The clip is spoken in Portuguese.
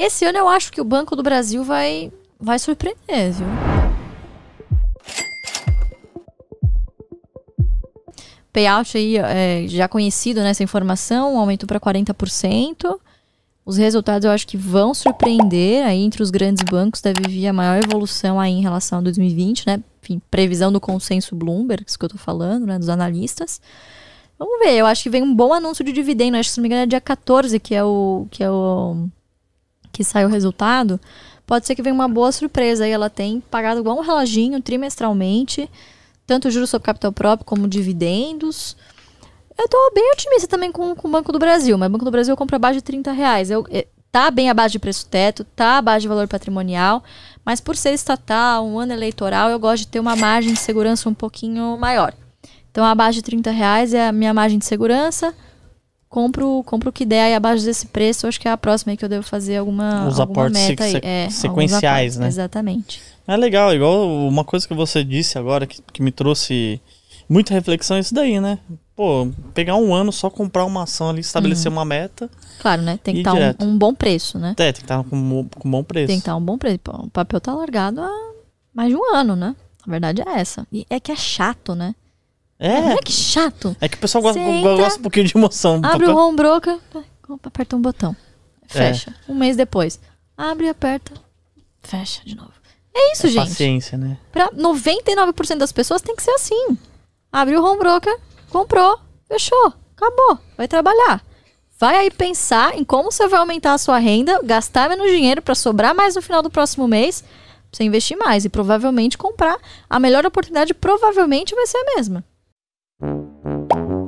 Esse ano eu acho que o Banco do Brasil vai, vai surpreender, viu? Payout aí é, já conhecido nessa né, informação aumentou para 40%. Os resultados eu acho que vão surpreender aí entre os grandes bancos, deve vir a maior evolução aí em relação a 2020, né? Enfim, previsão do consenso Bloomberg, isso que eu tô falando, né, dos analistas. Vamos ver, eu acho que vem um bom anúncio de dividendo, acho que se não me engano é dia 14, que é o que é o que sai o resultado, pode ser que venha uma boa surpresa. Aí ela tem pagado igual um reloginho trimestralmente, tanto juros sobre capital próprio como dividendos. Eu estou bem otimista também com, com o Banco do Brasil, mas o Banco do Brasil compra abaixo de 30 reais. Eu, eu, eh, tá bem abaixo de preço teto, tá abaixo de valor patrimonial, mas por ser estatal, um ano eleitoral, eu gosto de ter uma margem de segurança um pouquinho maior. Então, abaixo de 30 reais é a minha margem de segurança compro, compro o que der aí abaixo desse preço. Acho que é a próxima aí que eu devo fazer alguma, Os alguma aportes meta se, se, é, sequenciais, aportes, né? Exatamente. É legal, igual uma coisa que você disse agora que, que me trouxe muita reflexão é isso daí, né? Pô, pegar um ano só comprar uma ação ali, estabelecer uhum. uma meta. Claro, né? Tem que estar tá um, um, bom preço, né? É, tem que estar tá com, com um bom preço. Tem que estar tá um bom preço. O papel tá largado há mais de um ano, né? A verdade é essa. E é que é chato, né? É. é que chato. É que o pessoal gosta, entra, gosta um pouquinho de emoção. Tá abre o home broker, aperta um botão. É. Fecha. É. Um mês depois. Abre, aperta, fecha de novo. É isso, é gente. Paciência, né? Pra 99% das pessoas tem que ser assim. Abre o home broker, comprou, fechou, acabou, vai trabalhar. Vai aí pensar em como você vai aumentar a sua renda, gastar menos dinheiro para sobrar mais no final do próximo mês, pra você investir mais e provavelmente comprar. A melhor oportunidade provavelmente vai ser a mesma. Thank you.